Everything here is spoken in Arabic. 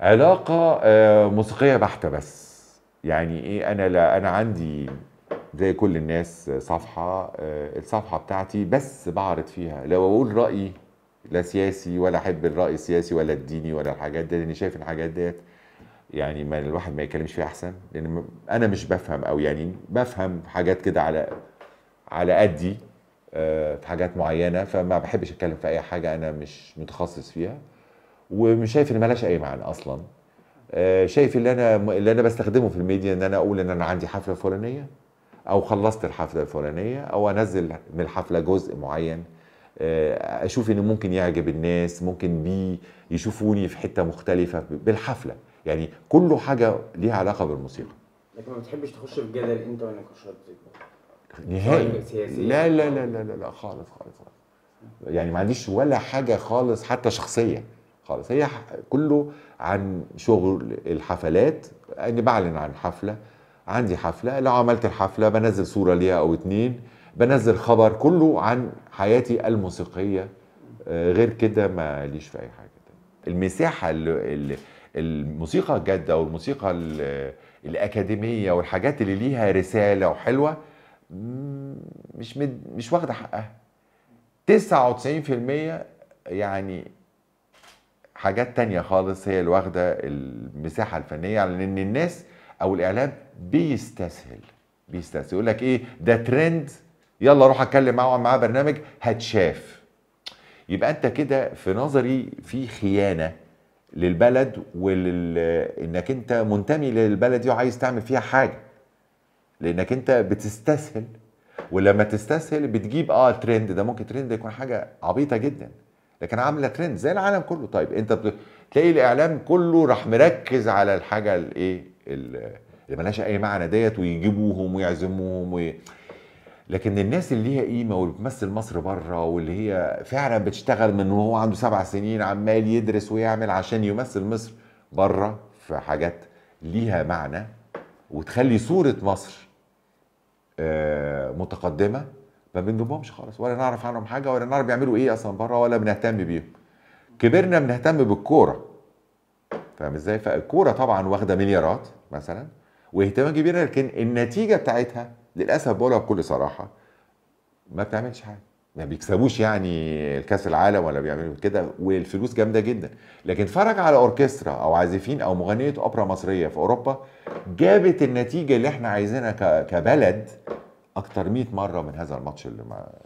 علاقه آه، موسيقيه بحته بس يعني ايه انا لا انا عندي زي كل الناس صفحه آه، الصفحه بتاعتي بس بعرض فيها لو اقول رايي لا سياسي ولا احب الراي السياسي ولا الديني ولا الحاجات دي لاني شايف الحاجات ديت يعني ما الواحد ما يتكلمش فيها احسن لان انا مش بفهم او يعني بفهم حاجات كده على على قدي آه، في حاجات معينه فما بحبش اتكلم في اي حاجه انا مش متخصص فيها ومش شايف ان ملهاش اي معنى اصلا آه، شايف اللي انا اللي انا بستخدمه في الميديا ان انا اقول ان انا عندي حفله فلانيه او خلصت الحفله الفلانيه او انزل من الحفله جزء معين آه، اشوف ان ممكن يعجب الناس ممكن بي يشوفوني في حته مختلفه بالحفله يعني كله حاجه ليها علاقه بالموسيقى لكن ما بتحبش تخش في جدل انت ونقاشات نهائي لا لا لا لا لا خالص خالص خالص يعني ما عنديش ولا حاجه خالص حتى شخصيه خالص هي كله عن شغل الحفلات اني يعني بعلن عن حفله عندي حفله لو عملت الحفله بنزل صوره ليها او اتنين بنزل خبر كله عن حياتي الموسيقيه آه، غير كده ما ليش في اي حاجه تاني. المساحه اللي الموسيقى الجاده والموسيقى الاكاديميه والحاجات اللي ليها رساله وحلوه مش مش واخده حقها 99% يعني حاجات تانية خالص هي اللي واخده المساحه الفنيه لان يعني الناس او الاعلام بيستسهل بيستسهل يقول لك ايه ده ترند يلا روح اتكلم معاه واعمل معاه برنامج هتشاف يبقى انت كده في نظري في خيانه للبلد ولل انك انت منتمي للبلد دي وعايز تعمل فيها حاجه لانك انت بتستسهل ولما تستسهل بتجيب اه ترند ده ممكن ترند يكون حاجه عبيطه جدا لكن عامله ترند زي العالم كله طيب انت تلاقي الاعلام كله راح مركز على الحاجه الايه اللي ملهاش اي معنى ديت ويجيبوهم ويعزموهم وي... لكن الناس اللي ليها قيمه واللي بتمثل مصر بره واللي هي فعلا بتشتغل من وهو عنده سبع سنين عمال يدرس ويعمل عشان يمثل مصر بره في حاجات ليها معنى وتخلي صوره مصر آه، متقدمه ما بنضمهمش خالص ولا نعرف عنهم حاجه ولا نعرف بيعملوا ايه اصلا بره ولا بنهتم بيهم كبرنا بنهتم بالكوره فاهم ازاي فالكوره طبعا واخده مليارات مثلا واهتمام كبير لكن النتيجه بتاعتها للاسف بقولها بكل صراحه ما بتعملش حاجه ما بيكسبوش يعني الكاس العالم ولا بيعملوا كده والفلوس جامده جدا لكن اتفرج على اوركسترا او عازفين او مغنيه اوبرا مصريه في اوروبا جابت النتيجه اللي احنا عايزينها كبلد اكتر 100 مره من هذا الماتش اللي ما